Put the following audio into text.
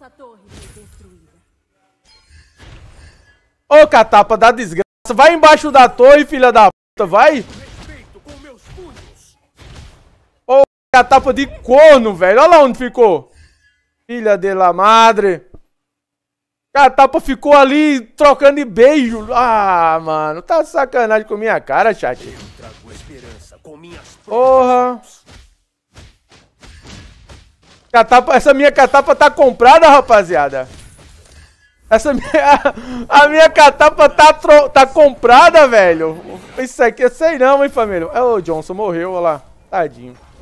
Nossa torre foi destruída. Ô, catapa da desgraça. Vai embaixo da torre, filha da puta, vai. Ô, catapa de corno, velho. Olha lá onde ficou. Filha de la madre. Catapa ficou ali trocando de beijo. Ah, mano, tá sacanagem com minha cara, chat. Porra. Porra. Catapa, essa minha catapa tá comprada, rapaziada. Essa minha, a minha catapa tá, tro, tá comprada, velho. Isso aqui eu sei não, hein, família. É, o Johnson morreu, olha lá. Tadinho.